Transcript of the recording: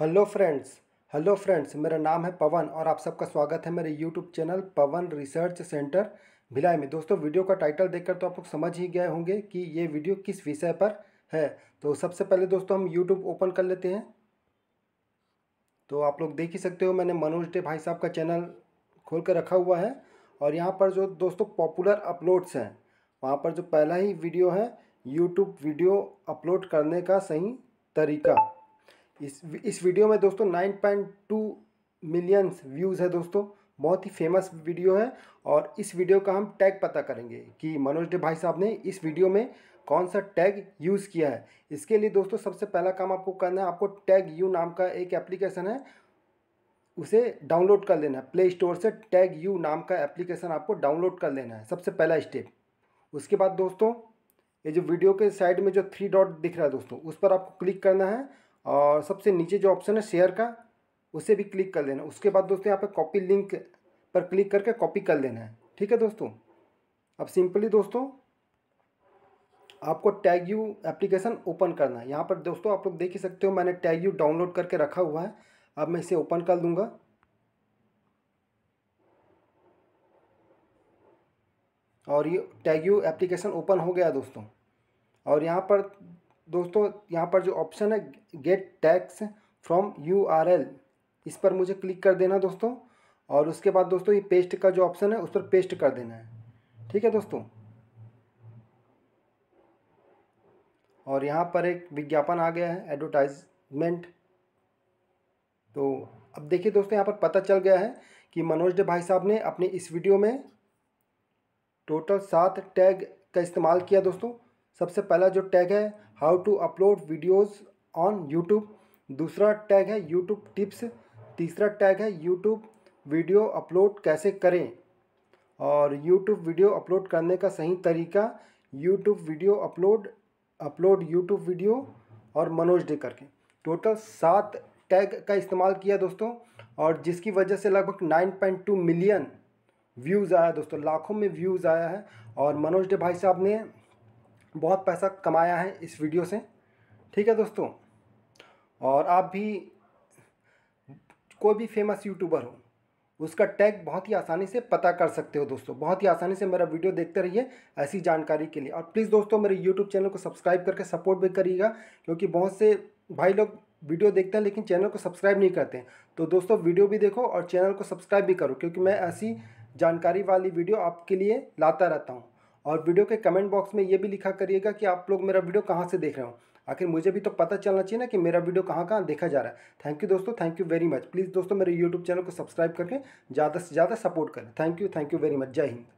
hello friends hello friends मेरा नाम है पवन और आप सबका स्वागत है मेरे YouTube channel Pawan research centre Bhilai में दोस्तों वीडियो का टाइटल देखकर तो आप लोग समझ ही गए होंगे कि ये वीडियो किस विषय पर है तो सबसे पहले दोस्तों हम यूट्यूब ओपन कर लेते हैं तो आप लोग देख ही सकते हो मैंने मनोज डे भाई साहब का चैनल खोल कर रखा हुआ है और यहाँ पर जो दोस्तों पॉपुलर अपलोड्स हैं वहाँ पर जो पहला ही वीडियो है यूट्यूब वीडियो अपलोड करने का सही तरीका इस इस वीडियो में दोस्तों 9.2 मिलियंस व्यूज़ है दोस्तों बहुत ही फेमस वीडियो है और इस वीडियो का हम टैग पता करेंगे कि मनोज डे भाई साहब ने इस वीडियो में कौन सा टैग यूज़ किया है इसके लिए दोस्तों सबसे पहला काम आपको करना है आपको टैग यू नाम का एक एप्लीकेशन है उसे डाउनलोड कर लेना है प्ले स्टोर से टैग यू नाम का एप्लीकेशन आपको डाउनलोड कर लेना है सबसे पहला स्टेप उसके बाद दोस्तों ये जो वीडियो के साइड में जो थ्री डॉट दिख रहा है दोस्तों उस पर आपको क्लिक करना है और सबसे नीचे जो ऑप्शन है शेयर का उसे भी क्लिक कर देना उसके बाद दोस्तों यहाँ पर कॉपी लिंक पर क्लिक करके कॉपी कर लेना है ठीक है दोस्तों अब सिंपली दोस्तों आपको टैग यू एप्लीकेशन ओपन करना है यहाँ पर दोस्तों आप लोग देख ही सकते हो मैंने टैग यू डाउनलोड करके रखा हुआ है अब मैं इसे ओपन कर दूंगा और ये टैग यू एप्लीकेशन ओपन हो गया दोस्तों और यहाँ पर दोस्तों यहाँ पर जो ऑप्शन है get text from U R L इस पर मुझे क्लिक कर देना दोस्तों और उसके बाद दोस्तों ये पेस्ट का जो ऑप्शन है उस पर पेस्ट कर देना है ठीक है दोस्तों और यहाँ पर एक विज्ञापन आ गया है एडवर्टाइजमेंट तो अब देखिए दोस्तों यहाँ पर पता चल गया है कि मनोज डे भाई साहब ने अपने इस वीडियो में टोटल सात टैग का इस्तेमाल किया दोस्तों सबसे पहला जो टैग है how to upload videos on YouTube दूसरा टैग है यूट्यूब टिप्स तीसरा टैग है यूट्यूब वीडियो अपलोड कैसे करें और यूट्यूब वीडियो अपलोड करने का सही तरीका YouTube video upload upload YouTube video और मनोज डे करके टोटल सात टैग का इस्तेमाल किया दोस्तों और जिसकी वजह से लगभग nine point two million views आया दोस्तों लाखों में व्यूज़ आया है और मनोज डे भाई साहब ने बहुत पैसा कमाया है इस वीडियो से ठीक है दोस्तों और आप भी कोई भी फेमस यूट्यूबर हो उसका टैग बहुत ही आसानी से पता कर सकते हो दोस्तों बहुत ही आसानी से मेरा वीडियो देखते रहिए ऐसी जानकारी के लिए और प्लीज़ दोस्तों मेरे यूट्यूब चैनल को सब्सक्राइब करके सपोर्ट भी करिएगा क्योंकि बहुत से भाई लोग वीडियो देखते हैं लेकिन चैनल को सब्सक्राइब नहीं करते तो दोस्तों वीडियो भी देखो और चैनल को सब्सक्राइब भी करो क्योंकि मैं ऐसी जानकारी वाली वीडियो आपके लिए लाता रहता हूँ और वीडियो के कमेंट बॉक्स में ये भी लिखा करिएगा कि आप लोग मेरा वीडियो कहाँ से देख रहे हो आखिर मुझे भी तो पता चलना चाहिए ना कि मेरा वीडियो कहाँ कहाँ देखा जा रहा है थैंक यू दोस्तों thank you very much please दोस्तों मेरे यूट्यूब चैनल को सब्सक्राइब करके ज़्यादा से ज़्यादा सपोर्ट करें thank you thank you very much जय हिंद